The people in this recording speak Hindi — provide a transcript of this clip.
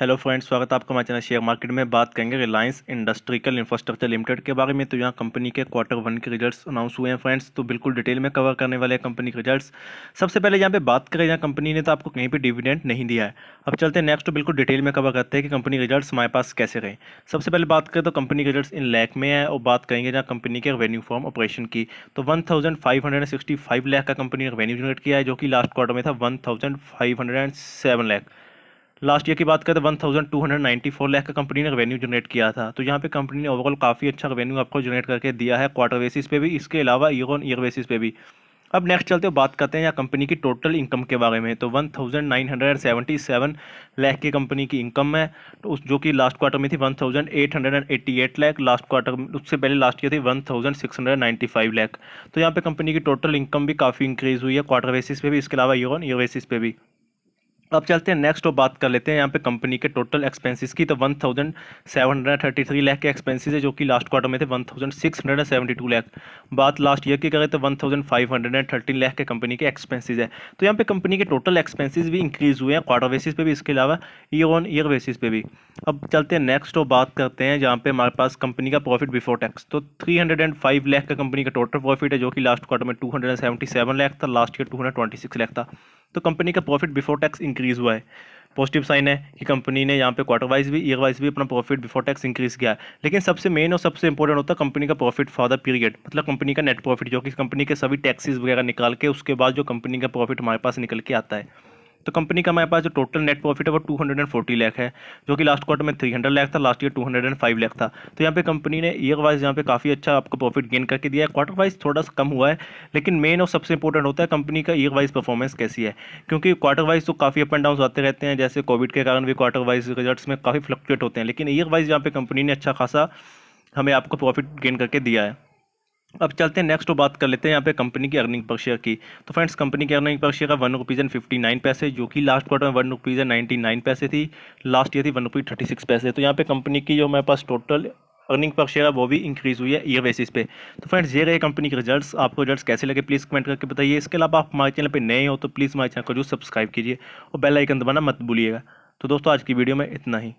हेलो फ्रेंड्स स्वागत है आपका हमारे चैनल शेयर मार्केट में बात करेंगे रिलायंस इंडस्ट्रिकल इंफ्रास्ट्रक्चर लिमिटेड के बारे में तो यहाँ कंपनी के क्वार्टर वन के रिजल्ट्स अनाउंस हुए हैं फ्रेंड्स तो बिल्कुल डिटेल में कवर करने वाले हैं कंपनी के रिजल्ट्स सबसे पहले यहाँ पे बात करें यहाँ कंपनी ने तो आपको कहीं पर डिविडेंट नहीं दिया है अब चलते हैं नेक्स्ट तो बिल्कुल डिटेल में कवर करते हैं कि कंपनी रिजल्ट हमारे पास कैसे रहे सबसे पहले बात करें तो कंपनी के रिजल्ट इन लैक में है और बात करेंगे जहाँ कंपनी के रेवेन्यू फॉर्म ऑपरेशन की तो one thousand five hundred sixty five lakh का कंपनी ने रेवेन्यू जनरेट किया है जो कि लास्ट क्वार्टर में था one thousand five hundred and seven lakh last year की बात करें one thousand two hundred ninety four lakh का कंपनी ने रेवेन्यू जनरेट किया था तो यहाँ पे कंपनी ने ओवरऑल काफ़ी अच्छा रेवेन्यू आपको जनरेट करके दिया है क्वार्टर बेसिस पे भी इसके अलावा ईयर ऑन ईयर बेसिस पे भी अब नेक्स्ट चलते हो बात करते हैं यहाँ कंपनी की टोटल इनकम के बारे में तो one thousand nine hundred seventy seven lakh की कंपनी की इनकम है तो उस जो कि लास्ट क्वार्टर में थी one thousand eight hundred and eighty eight lakh last quarter उससे पहले लास्ट ईयर थी one thousand six hundred ninety five lakh तो यहाँ पे कंपनी की टोटल इनकम भी काफ़ी इंक्रीज़ हुई है क्वार्टर बेसिस पे भी इसके अलावा ईयर ऑन ईयर बेसिस पे भी अब चलते हैं नेक्स्ट और बात कर लेते हैं यहाँ पे कंपनी के टोटल एक्सपेंसेस की तो one thousand seven hundred thirty three lakh के एक्सपेंसेस है जो कि लास्ट क्वार्टर में थे one thousand six hundred and seventy two lakh बात लास्ट ईयर की करें तो one thousand five hundred and thirty lakh के कंपनी के एक्सपेंसेस है तो यहाँ पे कंपनी के टोटल एक्सपेंसेस भी इंक्रीज हुए हैं क्वार्टर बेसिस पे भी इसके अलावा ईयर ऑन ईयर बेसिस पे भी अब चलते हैं नेक्स्ट और बात करते हैं जहाँ पे हमारे पास कंपनी का प्रॉफिट बिफोर टैक्स तो three hundred and five lakh का कंपनी का टोटल प्रॉफिट है जो कि लास्ट क्वार्टर में two hundred and seventy seven lakh था last year two hundred twenty six lakh था तो कंपनी का प्रॉफिट बिफोर टैक्स इंक्रीज़ हुआ है पॉजिटिव साइन है कि कंपनी ने यहाँ पे क्वार्टर वाइज भी ईयर वाइज भी अपना प्रॉफिट बिफोर टैक्स इंक्रीज़ किया है लेकिन सबसे मेन और सबसे इंपॉर्टेंट होता है कंपनी का प्रॉफिट फॉर द पीरियड मतलब कंपनी का नेट प्रॉफिट जो कि कंपनी के सभी टैक्सेस वगैरह निकाल के उसके बाद जो कंपनी का प्रॉफिट हमारे पास निकल के आता है तो कंपनी का हमारे पास जो टोटल नेट प्रॉफिट है वो टू हंड्रेड एंड लाख है जो कि लास्ट क्वार्टर में थ्री हंड्रेड लाख था last year two hundred and five lakh था तो यहाँ पे कंपनी ने ईयर वाइज यहाँ पे काफ़ी अच्छा आपको प्रॉफिट गेन करके दिया है क्वार्टर वाइज थोड़ा सा कम हुआ है लेकिन मेन और सबसे इंपॉर्टेंट होता है कंपनी का ईयर वाइज परफॉर्मेंस कैसी है क्योंकि क्वार्टर वाइज तो काफ़ी अप एंड डाउन आते रहते हैं जैसे कोविड के कारण भी क्वार्टर वाइज रिजल्ट में काफ़ी फ्लक्चुएट होते हैं लेकिन ईयर वाइज यहाँ पे कंपनी ने अच्छा खासा हमें आपको प्रॉफिट गेन करके दिया है अब चलते हैं नेक्स्ट तो बात कर लेते हैं यहाँ पे कंपनी की अर्निंग पर शेयर की तो फ्रेंड्स कंपनी की अर्निंग पर शेयर का one rupees and fifty nine पैसे जो कि लास्ट क्वार्टर में one rupees and ninety nine पैसे थी लास्ट ईयर थी वन रुपी थर्टी सिक्स पैसे तो यहाँ पे कंपनी की जो मेरे पास टोटल अर्निंग पर शेयर है वो भी इंक्रीज़ हुई है ईयर बेसिस पे तो फ्रेंड्स ये रहे कंपनी के रिजल्ट्स आपको रिजल्ट कैसे लगे प्लीज़ कमेंट करके बताइए इसके अलावा आप हमारे चैनल पर नए हो तो प्लीज़ हमारे चैनल को जो सब्सक्राइब कीजिए और बेल आइकन दबाना मत भूलिएगा तो दोस्तों आज की वीडियो में इतना ही